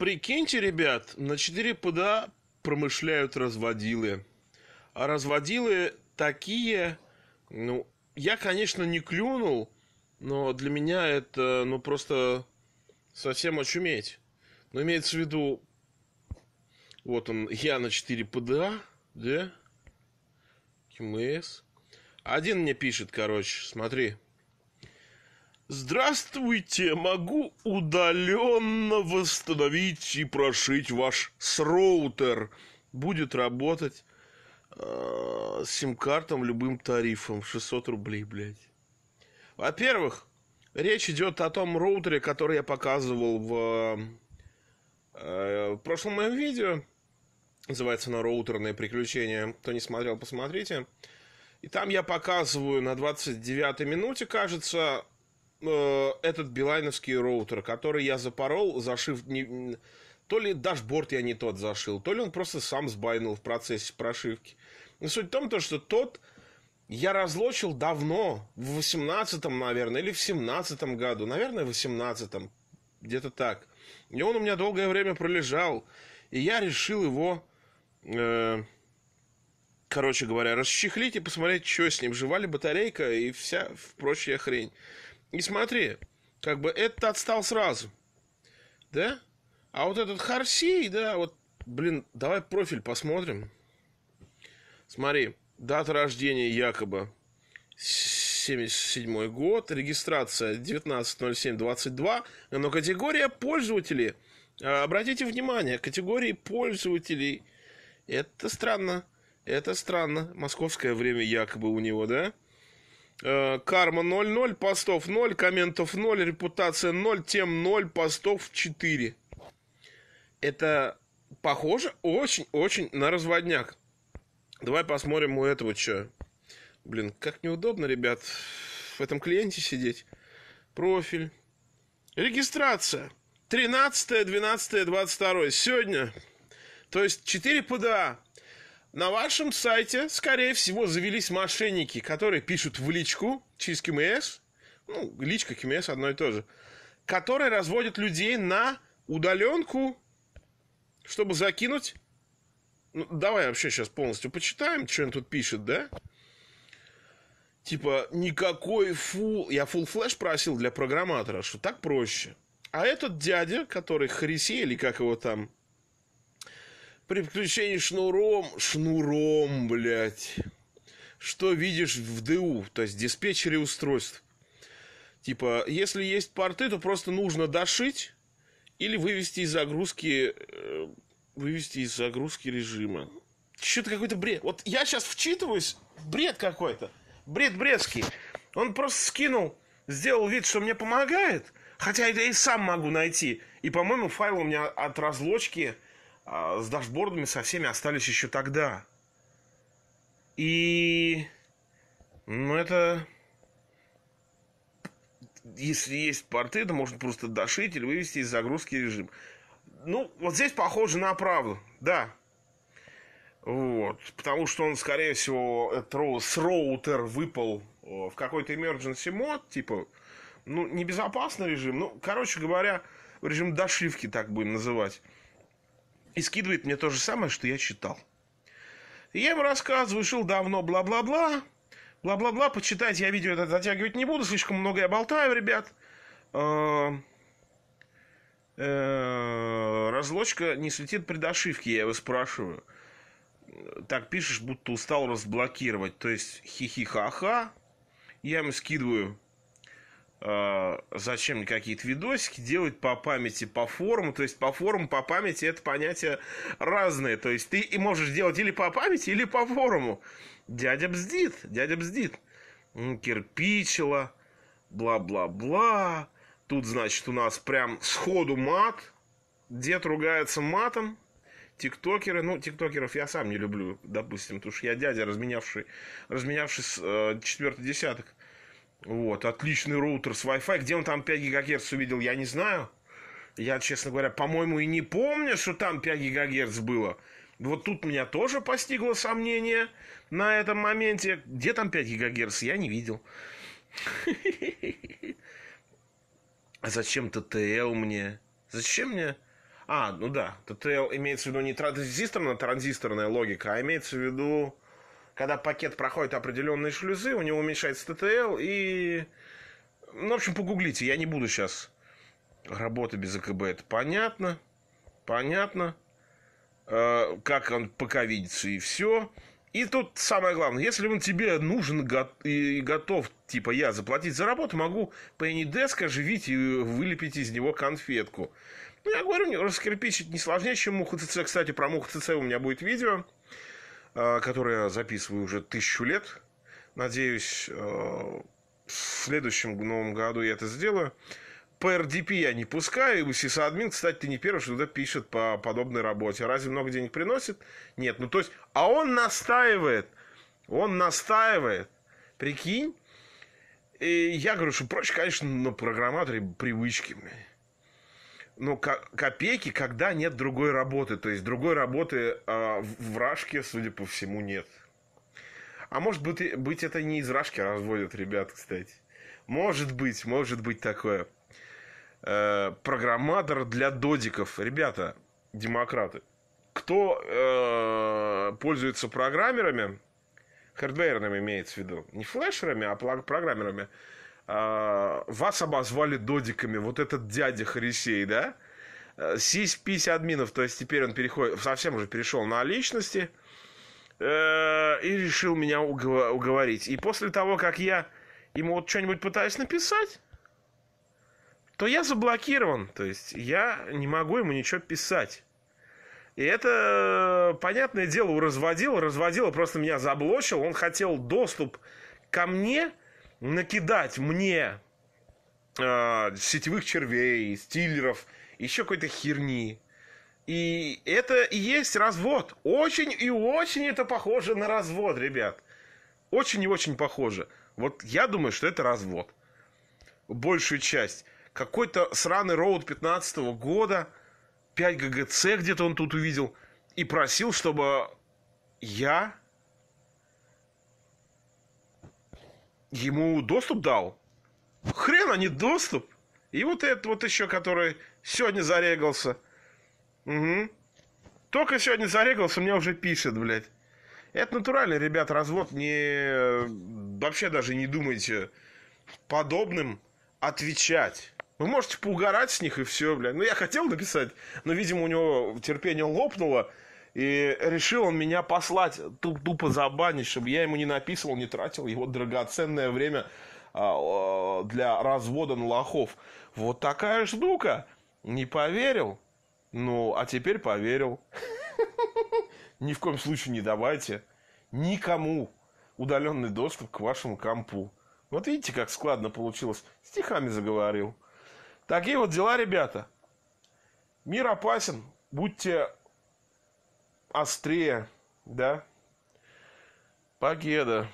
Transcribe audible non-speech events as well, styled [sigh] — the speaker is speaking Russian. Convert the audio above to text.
Прикиньте, ребят, на 4 ПДА промышляют разводилы. А разводилы такие, ну, я, конечно, не клюнул, но для меня это, ну, просто совсем очуметь. Но имеется в виду, вот он, я на 4 ПДА, да? КМС. Один мне пишет, короче, смотри, Здравствуйте, могу удаленно восстановить и прошить ваш сроутер. Будет работать э, с сим-картом любым тарифом. 600 рублей, блядь. Во-первых, речь идет о том роутере, который я показывал в, э, в прошлом моем видео. Называется на «Роутерные приключения». Кто не смотрел, посмотрите. И там я показываю на 29-й минуте, кажется, Э, этот билайновский роутер, который я запорол, зашив... Не, то ли дашборд я не тот зашил, то ли он просто сам сбайнул в процессе прошивки. Но суть в том, то, что тот я разлочил давно, в 18-м, наверное, или в 17-м году, наверное, в 18-м, где-то так. И он у меня долгое время пролежал, и я решил его... Э, короче говоря, расчехлить и посмотреть, что с ним. Жива ли батарейка и вся прочая хрень. И смотри, как бы этот отстал сразу. Да? А вот этот Харсей, да, вот, блин, давай профиль посмотрим. Смотри, дата рождения якобы 77 год, регистрация 19.07.22, но категория пользователей, а, обратите внимание, категории пользователей, это странно, это странно, московское время якобы у него, да? Э, карма 0-0, постов 0, комментов 0, репутация 0, тем 0, постов 4. Это похоже очень-очень на разводняк. Давай посмотрим у этого что. Блин, как неудобно, ребят, в этом клиенте сидеть. Профиль. Регистрация. 13, 12, 22. Сегодня. То есть 4 ПДА. На вашем сайте, скорее всего, завелись мошенники, которые пишут в личку через КМС, ну, личка КМС одно и то же, которые разводят людей на удаленку, чтобы закинуть... Ну, давай вообще сейчас полностью почитаем, что он тут пишет, да? Типа, никакой фул... Я full флэш просил для программатора, что так проще. А этот дядя, который Харисе, или как его там, при включении шнуром, шнуром, блядь, что видишь в ДУ, то есть диспетчере устройств. Типа, если есть порты, то просто нужно дошить или вывести из загрузки, э, вывести из загрузки режима. Что-то какой-то бред. Вот я сейчас вчитываюсь, бред какой-то. Бред бредский. Он просто скинул, сделал вид, что мне помогает, хотя я и сам могу найти. И, по-моему, файл у меня от разлочки а, с дашбордами со всеми остались еще тогда. И... Ну, это... Если есть порты, то можно просто дошить или вывести из загрузки режим. Ну, вот здесь похоже на правду, да. Вот, потому что он, скорее всего, с роутер выпал э, в какой-то emergency мод, типа, ну, небезопасный режим. Ну, короче говоря, режим дошивки, так будем называть и скидывает мне то же самое, что я читал. я ему рассказываю, шел давно, бла-бла-бла, бла-бла-бла, почитать я видео это затягивать не буду, слишком много я болтаю, ребят. А, э, разлочка не слетит при дошивке, я его спрашиваю. Так пишешь, будто устал разблокировать, то есть хихи-ха-ха. Я ему скидываю Э, зачем какие-то видосики делать по памяти, по форуму? То есть по форуму, по памяти это понятия разные. То есть ты и можешь делать или по памяти, или по форуму. Дядя бздит, дядя бздит. Кирпичило, бла-бла-бла. Тут, значит, у нас прям сходу мат. Дед ругается матом. Тиктокеры, ну, тиктокеров я сам не люблю, допустим, потому что я дядя, разменявший, разменявший э, четвертый десяток. Вот, отличный роутер с Wi-Fi. Где он там 5 ГГц увидел, я не знаю. Я, честно говоря, по-моему, и не помню, что там 5 ГГц было. Вот тут меня тоже постигло сомнение на этом моменте. Где там 5 ГГц, я не видел. А зачем ТТЛ мне? Зачем мне? А, ну да, ТТЛ имеется в виду не транзисторная, транзисторная логика, а имеется в виду когда пакет проходит определенные шлюзы, у него уменьшается ТТЛ и... Ну, в общем, погуглите, я не буду сейчас. Работа без АКБ, это понятно. Понятно. Э, как он пока видится и все. И тут самое главное, если он тебе нужен и готов, типа я заплатить за работу, могу по Anydesk оживить и вылепить из него конфетку. Ну, я говорю, раскирпичить не сложнее, чем муха ЦЦ. Кстати, про муху ЦЦ у меня будет видео. Э, который я записываю уже тысячу лет. Надеюсь, э, в следующем новом году я это сделаю. По я не пускаю, и сисадмин, кстати, ты не первый, что туда пишет по подобной работе. Разве много денег приносит? Нет. Ну, то есть, а он настаивает. Он настаивает. Прикинь. И я говорю, что проще, конечно, на программаторе привычки. Блядь ну, копейки, когда нет другой работы. То есть другой работы э, в Рашке, судя по всему, нет. А может быть, быть, это не из Рашки разводят ребят, кстати. Может быть, может быть такое. Э, программатор для додиков. Ребята, демократы. Кто э, пользуется программерами, хардвейерными имеется в виду, не флешерами, а программерами, а, вас обозвали додиками, вот этот дядя Харисей, да? Э, сись пись админов, то есть теперь он переходит, совсем уже перешел на личности э, и решил меня уговорить. И после того, как я ему вот что-нибудь пытаюсь написать, то я заблокирован, то есть я не могу ему ничего писать. И это, понятное дело, разводил, разводил, просто меня заблочил, он хотел доступ ко мне, накидать мне э, сетевых червей, стиллеров, еще какой-то херни. И это и есть развод. Очень и очень это похоже на развод, ребят. Очень и очень похоже. Вот я думаю, что это развод. Большую часть. Какой-то сраный роуд 15 -го года, 5 ГГЦ где-то он тут увидел, и просил, чтобы я ему доступ дал. Хрен, а не доступ. И вот этот вот еще, который сегодня зарегался. Угу. Только сегодня зарегался, мне уже пишет, блядь. Это натурально, ребят, развод не... Вообще даже не думайте подобным отвечать. Вы можете поугарать с них и все, блядь. Ну, я хотел написать, но, видимо, у него терпение лопнуло. И решил он меня послать, туп тупо забанить, чтобы я ему не написывал, не тратил его драгоценное время а, для развода на лохов. Вот такая штука. Не поверил. Ну, а теперь поверил. [laughs] Ни в коем случае не давайте никому удаленный доступ к вашему компу. Вот видите, как складно получилось. Стихами заговорил. Такие вот дела, ребята. Мир опасен. Будьте острее, да? Пагеда.